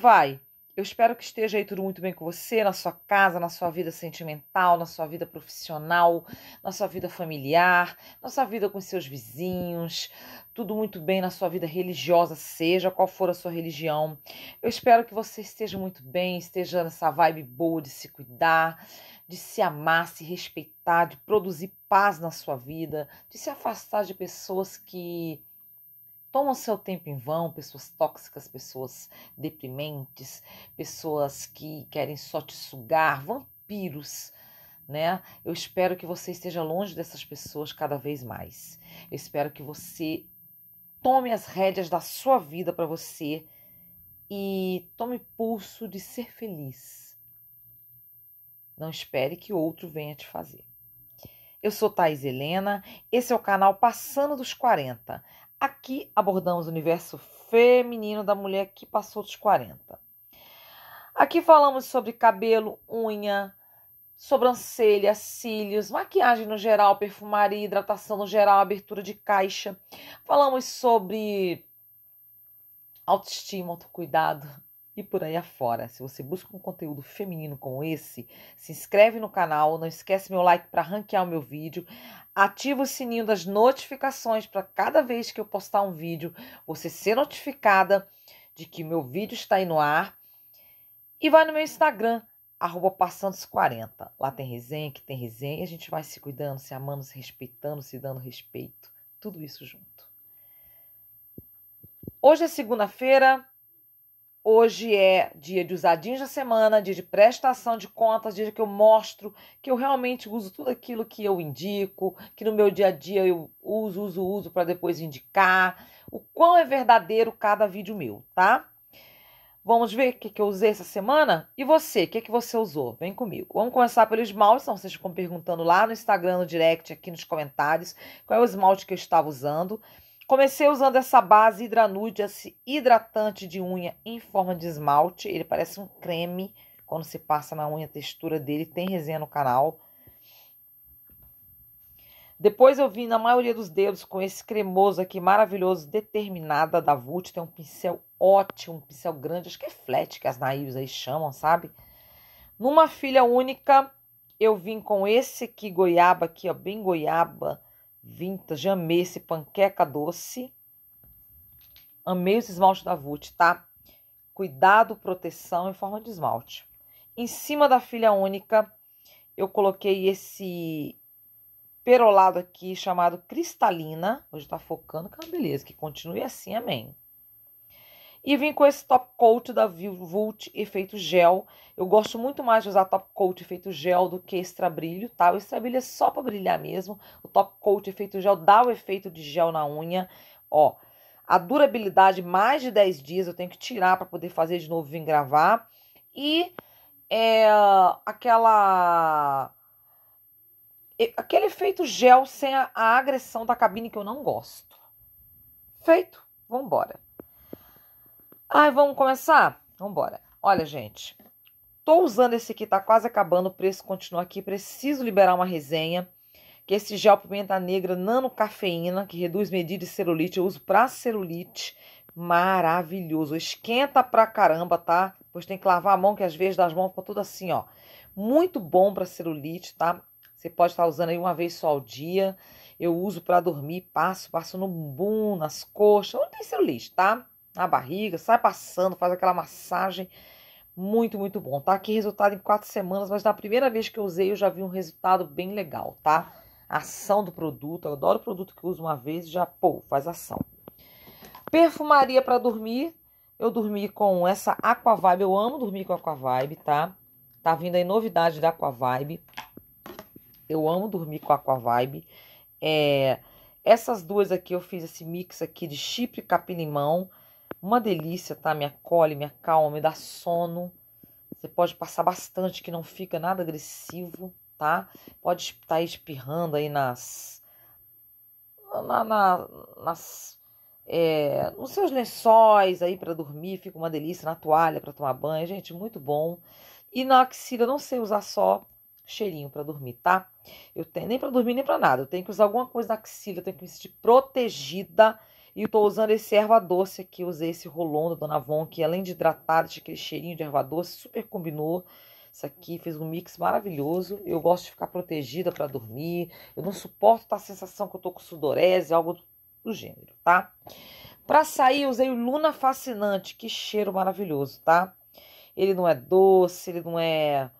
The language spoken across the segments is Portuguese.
vai. Eu espero que esteja aí tudo muito bem com você, na sua casa, na sua vida sentimental, na sua vida profissional, na sua vida familiar, na sua vida com seus vizinhos, tudo muito bem na sua vida religiosa, seja qual for a sua religião. Eu espero que você esteja muito bem, esteja nessa vibe boa de se cuidar, de se amar, se respeitar, de produzir paz na sua vida, de se afastar de pessoas que Tomam seu tempo em vão, pessoas tóxicas, pessoas deprimentes, pessoas que querem só te sugar, vampiros, né? Eu espero que você esteja longe dessas pessoas cada vez mais. Eu espero que você tome as rédeas da sua vida para você e tome pulso de ser feliz. Não espere que outro venha te fazer. Eu sou Thais Helena, esse é o canal Passando dos 40. Aqui abordamos o universo feminino da mulher que passou dos 40. Aqui falamos sobre cabelo, unha, sobrancelha, cílios, maquiagem no geral, perfumaria, hidratação no geral, abertura de caixa. Falamos sobre autoestima, autocuidado e por aí afora. Se você busca um conteúdo feminino como esse, se inscreve no canal, não esquece meu like para ranquear o meu vídeo, ativa o sininho das notificações para cada vez que eu postar um vídeo, você ser notificada de que meu vídeo está aí no ar. E vai no meu Instagram, arroba passandos40. Lá tem resenha, que tem resenha, e a gente vai se cuidando, se amando, se respeitando, se dando respeito. Tudo isso junto. Hoje é segunda-feira, Hoje é dia de usadinhos da semana, dia de prestação de contas, dia que eu mostro que eu realmente uso tudo aquilo que eu indico, que no meu dia a dia eu uso, uso, uso para depois indicar, o quão é verdadeiro cada vídeo meu, tá? Vamos ver o que, que eu usei essa semana? E você, o que, que você usou? Vem comigo. Vamos começar pelo esmalte, então vocês ficam perguntando lá no Instagram, no direct, aqui nos comentários, qual é o esmalte que eu estava usando. Comecei usando essa base hidranúdia, esse hidratante de unha em forma de esmalte. Ele parece um creme quando se passa na unha, a textura dele. Tem resenha no canal. Depois eu vim na maioria dos dedos com esse cremoso aqui maravilhoso, Determinada da Vult. Tem um pincel ótimo, um pincel grande, acho que é flat que as naives aí chamam, sabe? Numa filha única, eu vim com esse aqui, goiaba aqui, ó, bem goiaba Vintage, amei esse panqueca doce. Amei os esmaltes da Vult, tá? Cuidado, proteção em forma de esmalte. Em cima da filha única, eu coloquei esse perolado aqui chamado Cristalina. Hoje tá focando, que é uma beleza, que continue assim, amém. E vim com esse top coat da Vult efeito gel. Eu gosto muito mais de usar top coat efeito gel do que extra brilho, tá? O extra brilho é só para brilhar mesmo. O top coat efeito gel dá o efeito de gel na unha, ó. A durabilidade mais de 10 dias eu tenho que tirar para poder fazer de novo vir gravar. E é, aquela aquele efeito gel sem a, a agressão da cabine que eu não gosto. Feito, vamos embora. Ai, vamos começar? Vambora. Olha, gente, tô usando esse aqui, tá quase acabando, o preço continua aqui, preciso liberar uma resenha, que esse gel pimenta negra nano cafeína que reduz medida de celulite, eu uso pra celulite, maravilhoso. Esquenta pra caramba, tá? Pois tem que lavar a mão, que às vezes das mãos ficam tudo assim, ó. Muito bom pra celulite, tá? Você pode estar tá usando aí uma vez só ao dia. Eu uso para dormir, passo, passo no bumbum, nas coxas, onde tem celulite, tá? na barriga, sai passando, faz aquela massagem. Muito, muito bom, tá? Aqui resultado em quatro semanas, mas na primeira vez que eu usei eu já vi um resultado bem legal, tá? Ação do produto, eu adoro produto que eu uso uma vez e já, pô, faz ação. Perfumaria para dormir, eu dormi com essa Aquavibe, eu amo dormir com Aquavibe, tá? Tá vindo aí novidade da Aquavibe. Eu amo dormir com Aquavibe. É, essas duas aqui eu fiz esse mix aqui de chipre, capim-limão uma delícia, tá? Me acolhe, me acalma, me dá sono. Você pode passar bastante, que não fica nada agressivo, tá? Pode estar tá espirrando aí nas. Na, na, nas é, nos seus lençóis aí para dormir, fica uma delícia. Na toalha para tomar banho, gente, muito bom. E na axila, não sei usar só cheirinho para dormir, tá? Eu tenho nem para dormir nem para nada. Eu tenho que usar alguma coisa na axila, eu tenho que me sentir protegida e estou usando esse erva doce aqui, usei esse rolon da Dona Von, que além de hidratado, tinha aquele cheirinho de erva doce, super combinou. Isso aqui fez um mix maravilhoso. Eu gosto de ficar protegida para dormir. Eu não suporto tá, a sensação que eu tô com sudorese, algo do, gênero, tá? Para sair, usei o Luna Fascinante. Que cheiro maravilhoso, tá? Ele não é doce, ele não é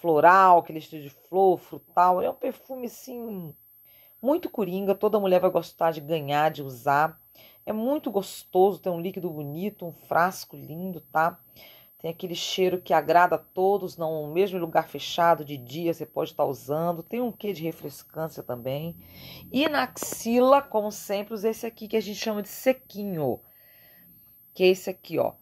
floral, aquele estilo de flor, frutal. é um perfume, assim, muito coringa. Toda mulher vai gostar de ganhar, de usar. É muito gostoso, tem um líquido bonito, um frasco lindo, tá? Tem aquele cheiro que agrada a todos, não mesmo lugar fechado, de dia você pode estar tá usando. Tem um quê de refrescância também. E na axila, como sempre, usa esse aqui que a gente chama de sequinho. Que é esse aqui, ó.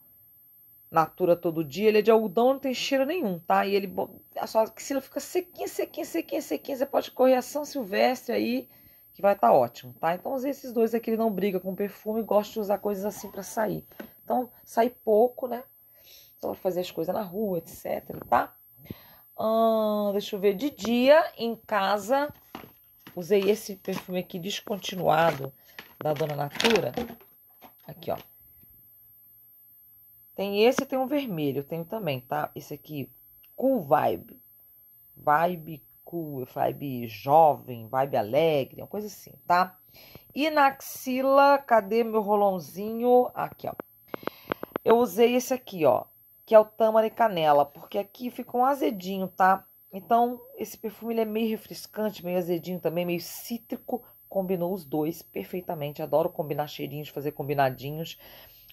Natura todo dia, ele é de algodão, não tem cheiro nenhum, tá? E ele, a sua axila fica sequinha, sequinha, sequinha, sequinha. Você pode correr a São Silvestre aí que vai estar tá ótimo, tá? Então, usei esses dois aqui, ele não briga com perfume, gosto de usar coisas assim para sair. Então, sai pouco, né? Só então, pra fazer as coisas na rua, etc, tá? Hum, deixa eu ver, de dia, em casa, usei esse perfume aqui descontinuado da Dona Natura. Aqui, ó. Tem esse e tem um vermelho, eu tenho também, tá? Esse aqui, Cool Vibe. Vibe rico, vibe jovem, vibe alegre, uma coisa assim, tá? E na axila, cadê meu rolãozinho? Aqui, ó. Eu usei esse aqui, ó, que é o tâmara e canela, porque aqui fica um azedinho, tá? Então, esse perfume ele é meio refrescante, meio azedinho também, meio cítrico. Combinou os dois perfeitamente. Adoro combinar cheirinhos, fazer combinadinhos.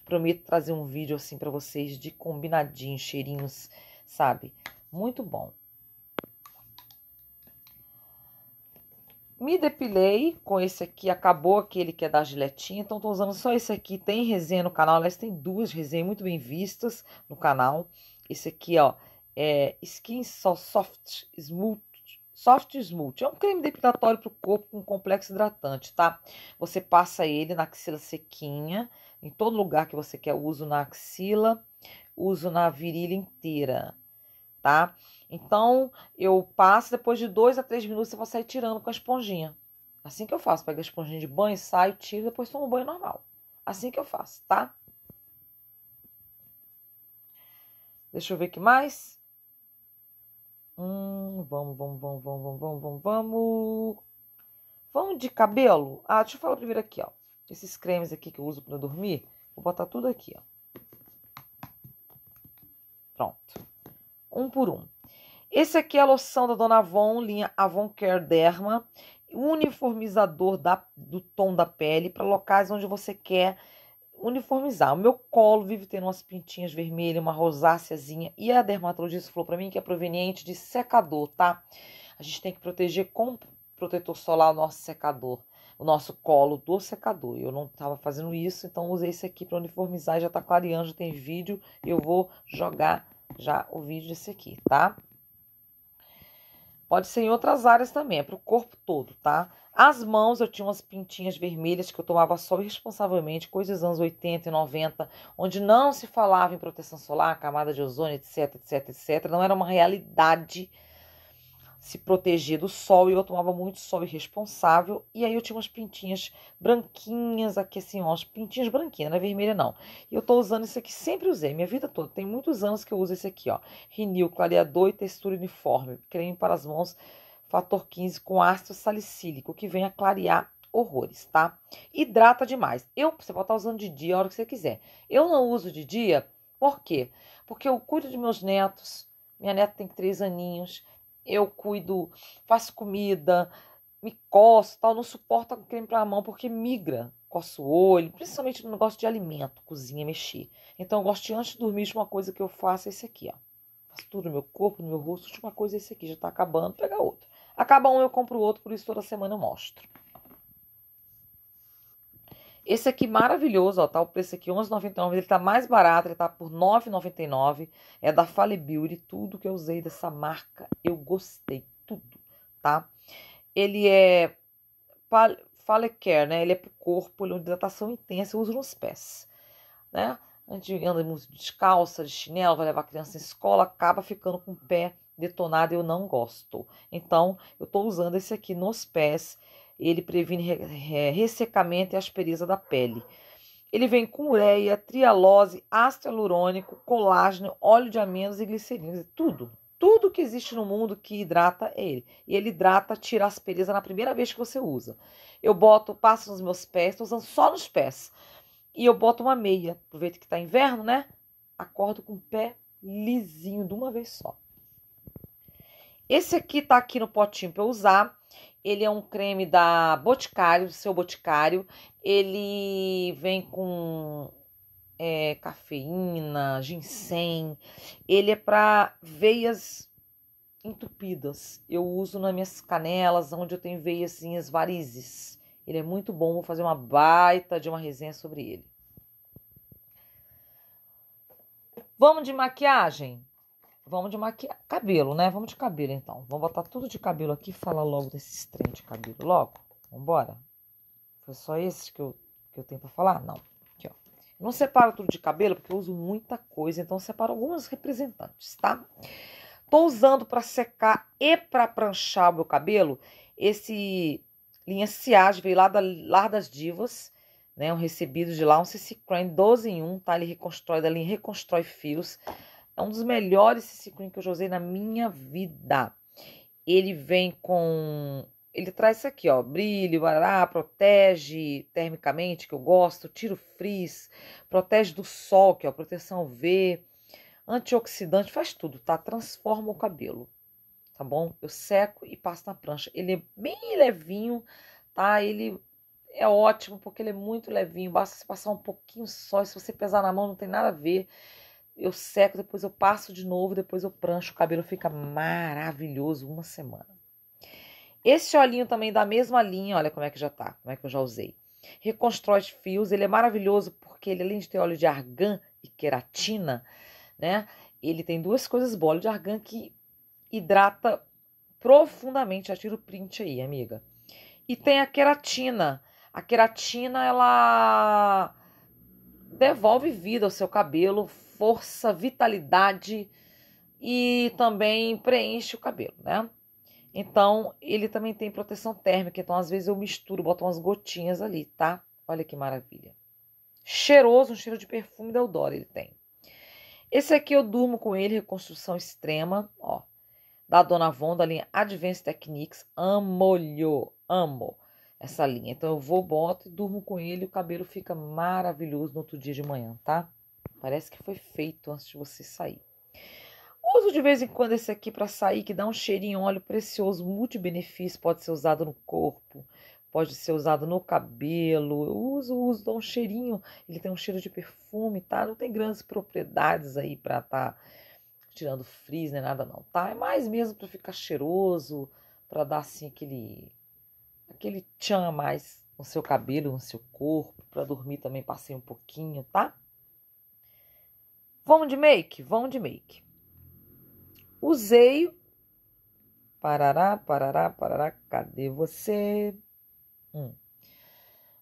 Prometo trazer um vídeo assim para vocês de combinadinhos, cheirinhos, sabe? Muito bom. Me depilei com esse aqui, acabou aquele que é da giletinha, então tô usando só esse aqui. Tem resenha no canal, aliás, tem duas resenhas muito bem vistas no canal. Esse aqui, ó, é Skin Soft Smooth Soft Smooth. É um creme depilatório para o corpo com complexo hidratante, tá? Você passa ele na axila sequinha, em todo lugar que você quer. uso na axila, uso na virilha inteira, tá? Então, eu passo, depois de dois a três minutos, eu vou sair tirando com a esponjinha. Assim que eu faço, pego a esponjinha de banho, saio, tiro, depois tomo banho normal. Assim que eu faço, tá? Deixa eu ver o que mais. Hum, vamos, vamos, vamos, vamos, vamos, vamos, vamos. Vamos de cabelo? Ah, deixa eu falar primeiro aqui, ó. Esses cremes aqui que eu uso para dormir, vou botar tudo aqui, ó. Pronto. Um por um. Esse aqui é a loção da Dona Avon, linha Avon Care Derma, uniformizador da, do tom da pele para locais onde você quer uniformizar. O meu colo vive tendo umas pintinhas vermelhas, uma rosáceazinha, e a dermatologista falou para mim que é proveniente de secador, tá? A gente tem que proteger com protetor solar o nosso secador, o nosso colo do secador. Eu não estava fazendo isso, então usei esse aqui para uniformizar, já está clareando, já tem vídeo, eu vou jogar já o vídeo desse aqui, tá? Pode ser em outras áreas também, é para o corpo todo, tá? As mãos, eu tinha umas pintinhas vermelhas que eu tomava só irresponsavelmente, coisas dos anos 80 e 90, onde não se falava em proteção solar, camada de ozônio, etc, etc, etc. Não era uma realidade se proteger do sol e eu tomava muito sol irresponsável. E aí eu tinha umas pintinhas branquinhas aqui, assim, ó, umas pintinhas branquinhas, não é vermelha não. E eu tô usando esse aqui, sempre usei, minha vida toda. Tem muitos anos que eu uso esse aqui, ó. Rinil, clareador e textura uniforme. Creme para as mãos, fator 15 com ácido salicílico, que vem a clarear horrores, tá? Hidrata demais. Eu, você pode estar usando de dia a hora que você quiser. Eu não uso de dia, por quê? Porque eu cuido de meus netos, minha neta tem três aninhos eu cuido, faço comida, me coço, tal, não suporta creme para a mão porque migra, coço o olho, principalmente no negócio de alimento, cozinha, mexer. Então eu gosto de antes de dormir, uma coisa que eu faço é esse aqui, ó. Faço tudo no meu corpo, no meu rosto, última coisa é esse aqui, já tá acabando, pega outro. Acaba um, eu compro outro, por isso toda semana eu mostro. Esse aqui maravilhoso, ó, tá o preço aqui 11,99, ele tá mais barato, ele tá por 9,99. É da Fale Beauty, tudo que eu usei dessa marca, eu gostei, tudo, tá? Ele é Fale Care, né? Ele é pro corpo, ele é uma hidratação intensa, eu uso nos pés, né? A gente anda muito descalça, de chinelo, vai levar a criança em escola, acaba ficando com o pé detonado, eu não gosto. Então, eu tô usando esse aqui nos pés ele previne ressecamento e aspereza da pele. Ele vem com ureia, trialose, ácido hialurônico, colágeno, óleo de amêndoas e glicerina, tudo. Tudo que existe no mundo que hidrata é ele. E ele hidrata, tira a aspereza na primeira vez que você usa. Eu boto, passo nos meus pés, estou usando só nos pés. E eu boto uma meia. Aproveito que está inverno, né? Acordo com o pé lisinho de uma vez só. Esse aqui tá aqui no potinho para usar. Ele é um creme da Boticário, do seu Boticário. Ele vem com é, cafeína, ginseng. Ele é para veias entupidas. Eu uso nas minhas canelas, onde eu tenho veiazinhas varizes. Ele é muito bom, vou fazer uma baita de uma resenha sobre ele. Vamos de maquiagem? Vamos de maquiagem. Cabelo, né? Vamos de cabelo, então. Vamos botar tudo de cabelo aqui e falar logo desses trem de cabelo. Logo. Vambora. Foi só esses que eu, que eu tenho pra falar? Não. Aqui, ó. não separo tudo de cabelo, porque eu uso muita coisa. Então, eu separo algumas representantes, tá? Tô usando pra secar e pra pranchar o meu cabelo esse linha Ciage, veio lá, da, lá das divas né? Um recebido de lá, um CC Crane 12 em 1, tá? Ele reconstrói, da linha Reconstrói Fios. É um dos melhores ciclinho que eu já usei na minha vida. Ele vem com. Ele traz isso aqui, ó. Brilho, barará, protege termicamente, que eu gosto. Tiro frizz, protege do sol, que ó, é proteção V, antioxidante, faz tudo, tá? Transforma o cabelo, tá bom? Eu seco e passo na prancha. Ele é bem levinho, tá? Ele é ótimo porque ele é muito levinho, basta você passar um pouquinho só. E se você pesar na mão, não tem nada a ver eu seco, depois eu passo de novo, depois eu prancho, o cabelo fica maravilhoso uma semana. Esse olhinho também da mesma linha, olha como é que já tá, como é que eu já usei. Reconstrói fios, ele é maravilhoso porque ele além de ter óleo de argan e queratina, né? Ele tem duas coisas boas, óleo de argan que hidrata profundamente, já tira o print aí, amiga. E tem a queratina. A queratina ela devolve vida ao seu cabelo, força, vitalidade e também preenche o cabelo, né? Então, ele também tem proteção térmica, então às vezes eu misturo, boto umas gotinhas ali, tá? Olha que maravilha. Cheiroso, um cheiro de perfume da Eudora ele tem. Esse aqui eu durmo com ele, reconstrução extrema, ó. Da Dona Von, da linha Advanced Techniques. Amo-lho, amo essa linha. Então eu vou, boto e durmo com ele, o cabelo fica maravilhoso no outro dia de manhã, tá? Parece que foi feito antes de você sair. Uso de vez em quando esse aqui para sair, que dá um cheirinho, óleo precioso, multibenefício, pode ser usado no corpo, pode ser usado no cabelo. Eu uso, uso, dá um cheirinho, ele tem um cheiro de perfume, tá? Não tem grandes propriedades aí para tá tirando frizz nem nada não, tá? É mais mesmo para ficar cheiroso, para dar assim aquele aquele tchan mais no seu cabelo, no seu corpo, para dormir também passei um pouquinho, tá? Vão de make? Vão de make. Usei. Parará, parará, parará. Cadê você? Hum.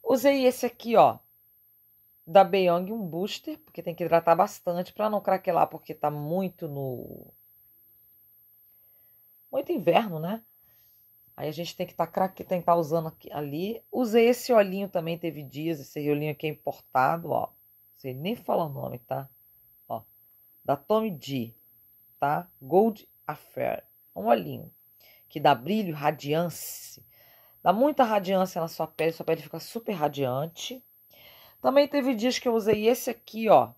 Usei esse aqui, ó. Da Beyond, um booster. Porque tem que hidratar bastante para não craquelar, porque tá muito no. Muito inverno, né? Aí a gente tem que tá craque, tem que tá usando aqui, ali. Usei esse olhinho também, teve dias. Esse olhinho aqui é importado, ó. Não sei nem falar o nome, tá? da Tommy D, tá? Gold Affair, é um olhinho que dá brilho, radiância, dá muita radiância na sua pele, sua pele fica super radiante. Também teve dias que eu usei esse aqui, ó,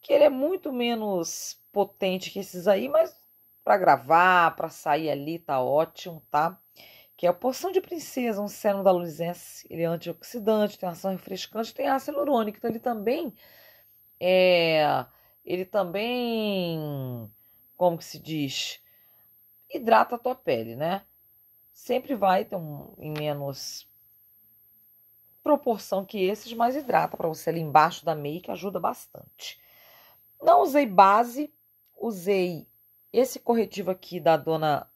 que ele é muito menos potente que esses aí, mas para gravar, para sair ali tá ótimo, tá? Que é a porção de princesa, um sérum da luzense, ele é antioxidante, tem ação refrescante, tem ácido hialurônico, então ele também é ele também, como que se diz, hidrata a tua pele, né? Sempre vai ter um em menos proporção que esses, mas hidrata para você ali embaixo da make, ajuda bastante. Não usei base, usei esse corretivo aqui da Dona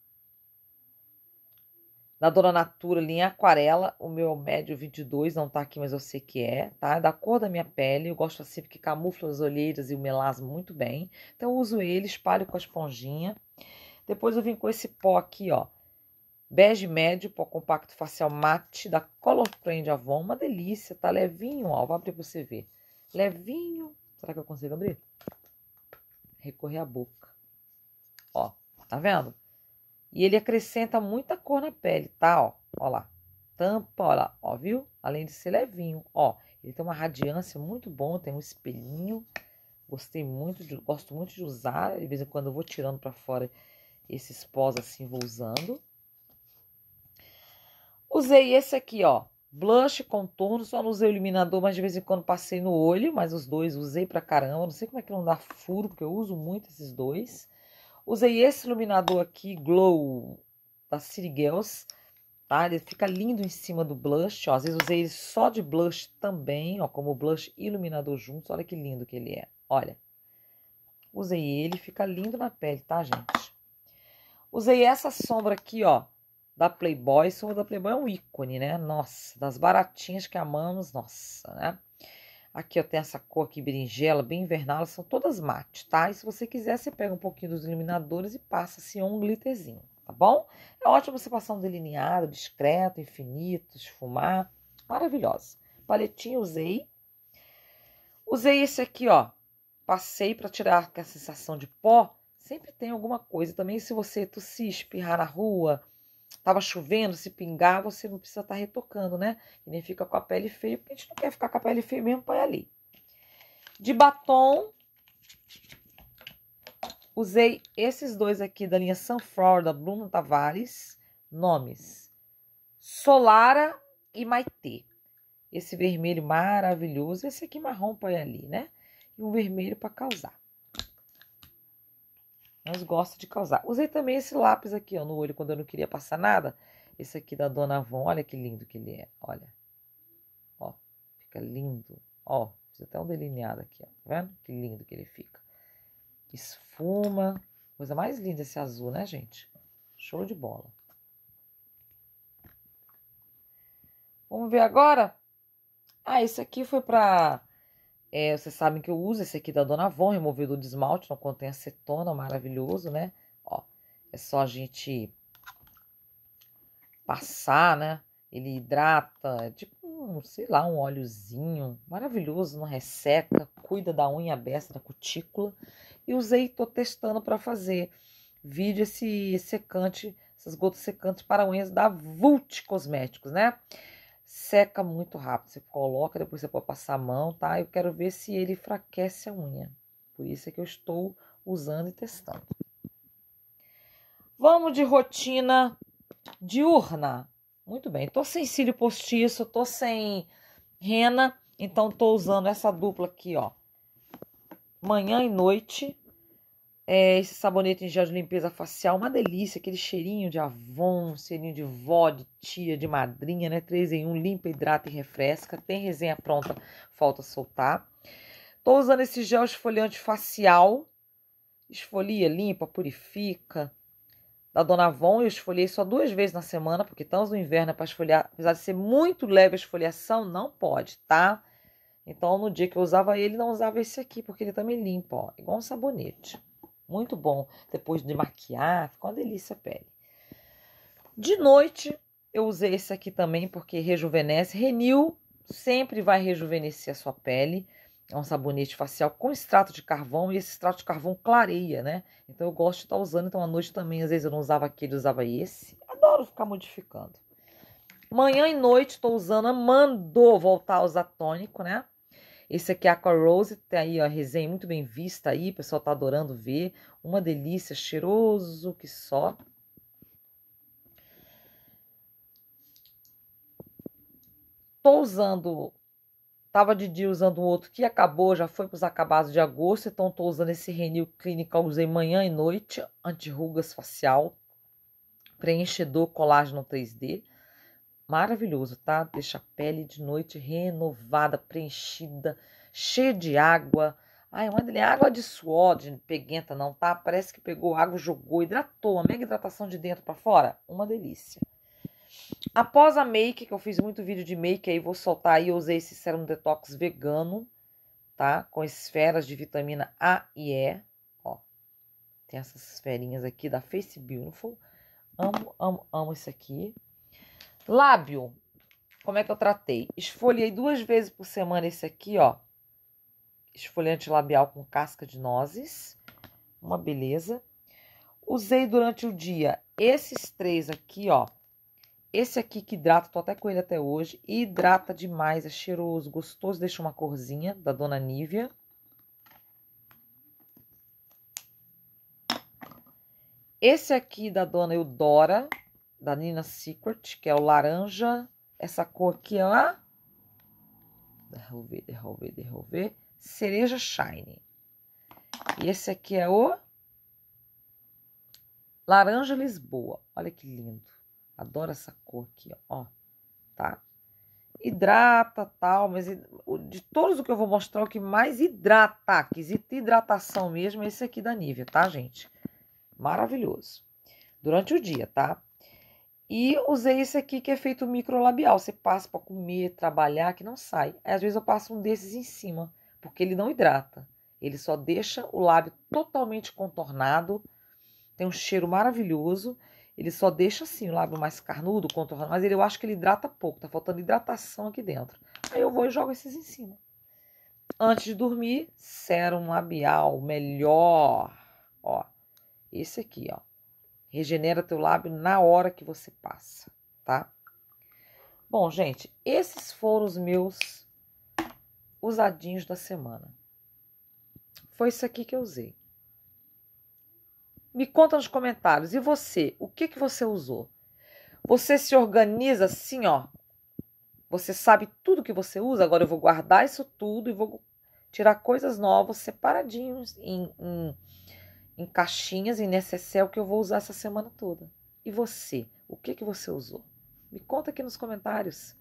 da Dona Natura, linha aquarela. O meu médio 22, não tá aqui, mas eu sei que é, tá? É da cor da minha pele. Eu gosto assim porque camufla as olheiras e o melasma muito bem. Então eu uso ele, espalho com a esponjinha. Depois eu vim com esse pó aqui, ó. Bege médio, pó compacto facial mate, da Color Trend Avon. Uma delícia, tá levinho, ó. Vou abrir pra você ver. Levinho. Será que eu consigo abrir? Recorrer a boca. Ó, tá vendo? E ele acrescenta muita cor na pele, tá? Ó, ó lá. Tampa, ó lá, ó, viu? Além de ser levinho, ó. Ele tem uma radiância muito bom, tem um espelhinho. Gostei muito, de, gosto muito de usar. De vez em quando eu vou tirando para fora esses pós assim, vou usando. Usei esse aqui, ó. Blush, contorno, só não usei o iluminador, mas de vez em quando passei no olho, mas os dois usei pra caramba. Não sei como é que não dá furo, porque eu uso muito esses dois. Usei esse iluminador aqui, Glow, da City Girls, tá? Ele fica lindo em cima do blush, ó. Às vezes usei ele só de blush também, ó, como blush e iluminador juntos. Olha que lindo que ele é, olha. Usei ele, fica lindo na pele, tá, gente? Usei essa sombra aqui, ó, da Playboy. A sombra da Playboy é um ícone, né? Nossa, das baratinhas que amamos, nossa, né? Aqui eu tenho essa cor aqui, berinjela, bem invernal, elas são todas mate, tá? E se você quiser, você pega um pouquinho dos iluminadores e passa assim um glitterzinho, tá bom? É ótimo você passar um delineado discreto, infinito, esfumar, maravilhosa. Paletinha usei. Usei esse aqui, ó, passei para tirar a sensação de pó, sempre tem alguma coisa. Também se você tossir, espirrar na rua, Tava chovendo, se pingar, você não precisa estar tá retocando, né? E nem fica com a pele feia, porque a gente não quer ficar com a pele feia mesmo, põe ali. De batom, usei esses dois aqui da linha Sunflower, da Bruna Tavares. Nomes, Solara e Maitê. Esse vermelho maravilhoso, esse aqui marrom põe ali, né? E um vermelho para causar mas gosto de causar. Usei também esse lápis aqui, ó, no olho, quando eu não queria passar nada. Esse aqui da Dona Avon, olha que lindo que ele é, olha. Ó, fica lindo. Ó, fiz até um delineado aqui, ó, tá vendo? Que lindo que ele fica. Esfuma, coisa mais linda esse azul, né, gente? Show de bola. Vamos ver agora? Ah, esse aqui foi para é, vocês sabem que eu uso esse aqui da Dona Von, removido de esmalte, não contém acetona, maravilhoso, né? Ó, é só a gente passar, né? Ele hidrata, é tipo, um, sei lá, um óleozinho, maravilhoso, não resseca, cuida da unha aberta, da cutícula. E usei, tô testando para fazer vídeo esse secante, essas gotas secantes para unhas da Vult Cosméticos, né? seca muito rápido. Você coloca, depois você pode passar a mão, tá? Eu quero ver se ele enfraquece a unha. Por isso é que eu estou usando e testando. Vamos de rotina diurna. Muito bem, tô sem cílio postiço, tô sem rena, então tô usando essa dupla aqui, ó. Manhã e noite, é, esse sabonete em gel de limpeza facial, uma delícia, aquele cheirinho de avon, cheirinho de vó, de tia, de madrinha, né? 3 em 1, limpa, hidrata e refresca. Tem resenha pronta, falta soltar. Tô usando esse gel esfoliante facial. Esfolia, limpa, purifica. Da Dona Avon, eu esfoliei só duas vezes na semana, porque estamos no inverno é para esfoliar. Apesar de ser muito leve a esfoliação, não pode, tá? Então, no dia que eu usava ele, não usava esse aqui, porque ele também limpa, ó. Igual um sabonete. Muito bom. Depois de maquiar, ficou uma delícia a pele. De noite, eu usei esse aqui também porque rejuvenesce. Renew sempre vai rejuvenescer a sua pele. É um sabonete facial com extrato de carvão e esse extrato de carvão clareia, né? Então eu gosto de estar tá usando. Então à noite também, às vezes eu não usava aquele, usava esse. Adoro ficar modificando. Manhã e noite estou usando, mandou voltar a usar tônico, né? Esse aqui é a Rose, tem tá aí ó, a resenha muito bem vista aí, o pessoal tá adorando ver. Uma delícia, cheiroso que só. Tô usando, tava de dia usando um outro que acabou, já foi para os acabados de agosto, então tô usando esse Renew Clinical, usei manhã e noite, anti-rugas facial, preenchedor colágeno 3D. Maravilhoso, tá? Deixa a pele de noite renovada, preenchida, cheia de água. Ai, mas ele é água de suor, de peguenta não, tá? Parece que pegou água, jogou, hidratou, uma mega hidratação de dentro para fora. Uma delícia. Após a make, que eu fiz muito vídeo de make, aí vou soltar aí, eu usei esse sérum detox vegano, tá? Com esferas de vitamina A e E, ó. Tem essas esferinhas aqui da Face Beautiful. Amo, amo, amo isso aqui. Lábio, como é que eu tratei? Esfoliei duas vezes por semana esse aqui, ó. Esfoliante labial com casca de nozes. Uma beleza. Usei durante o dia esses três aqui, ó. Esse aqui que hidrata, tô até com ele até hoje. Hidrata demais, é cheiroso, gostoso. Deixa uma corzinha da Dona Nívia. Esse aqui da Dona Eudora da Nina Secret, que é o laranja. Essa cor aqui, ó. Derrubei, derrubei, derrubei. Cereja Shine. E esse aqui é o Laranja Lisboa. Olha que lindo. Adoro essa cor aqui, ó. Tá? Hidrata, tal, mas de todos o que eu vou mostrar, o que mais hidrata, quesito hidratação mesmo, é esse aqui da Nivea, tá, gente? Maravilhoso. Durante o dia, tá? E usei esse aqui que é feito microlabial. Você passa para comer, trabalhar, que não sai. às vezes eu passo um desses em cima, porque ele não hidrata. Ele só deixa o lábio totalmente contornado. Tem um cheiro maravilhoso. Ele só deixa assim o lábio mais carnudo, contornado. Mas ele, eu acho que ele hidrata pouco. Tá faltando hidratação aqui dentro. Aí eu vou e jogo esses em cima. Antes de dormir, sérum labial. Melhor. Ó. Esse aqui, ó. Regenera teu lábio na hora que você passa, tá? Bom, gente, esses foram os meus usadinhos da semana. Foi isso aqui que eu usei. Me conta nos comentários. E você? O que, que você usou? Você se organiza assim, ó. Você sabe tudo que você usa. Agora eu vou guardar isso tudo e vou tirar coisas novas separadinhos em, em em caixinhas nesse necessário que eu vou usar essa semana toda. E você, o que que você usou? Me conta aqui nos comentários.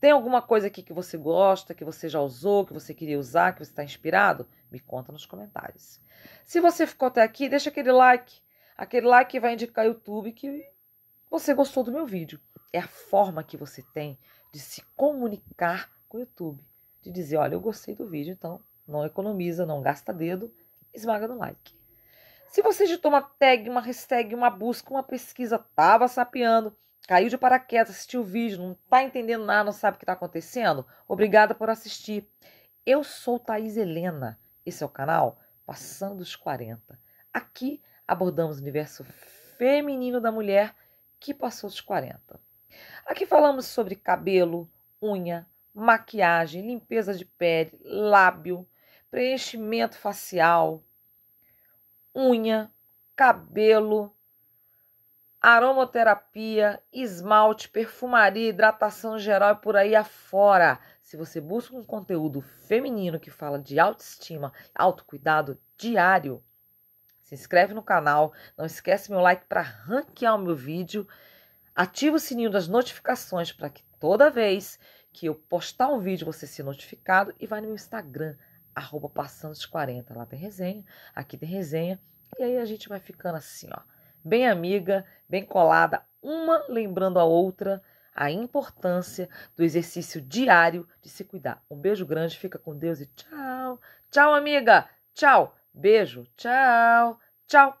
Tem alguma coisa aqui que você gosta, que você já usou, que você queria usar, que você está inspirado? Me conta nos comentários. Se você ficou até aqui, deixa aquele like. Aquele like vai indicar o YouTube que você gostou do meu vídeo. É a forma que você tem de se comunicar com o YouTube. De dizer, olha, eu gostei do vídeo, então não economiza, não gasta dedo, esmaga no like. Se você digitou uma tag, uma hashtag, uma busca, uma pesquisa, estava sapeando, caiu de paraquedas, assistiu o vídeo, não está entendendo nada, não sabe o que está acontecendo, obrigada por assistir. Eu sou Thaís Helena. Esse é o canal Passando os 40. Aqui abordamos o universo feminino da mulher que passou dos 40. Aqui falamos sobre cabelo, unha, maquiagem, limpeza de pele, lábio, preenchimento facial, unha, cabelo, aromoterapia, esmalte, perfumaria, hidratação geral e por aí afora. Se você busca um conteúdo feminino que fala de autoestima, autocuidado diário, se inscreve no canal, não esquece meu like para ranquear o meu vídeo, ativa o sininho das notificações para que toda vez que eu postar um vídeo você seja notificado e vai no meu Instagram arroba passando os 40. Lá tem resenha, aqui tem resenha. E aí a gente vai ficando assim, ó. Bem amiga, bem colada, uma lembrando a outra a importância do exercício diário de se cuidar. Um beijo grande, fica com Deus e tchau. Tchau, amiga. Tchau. Beijo. Tchau. Tchau.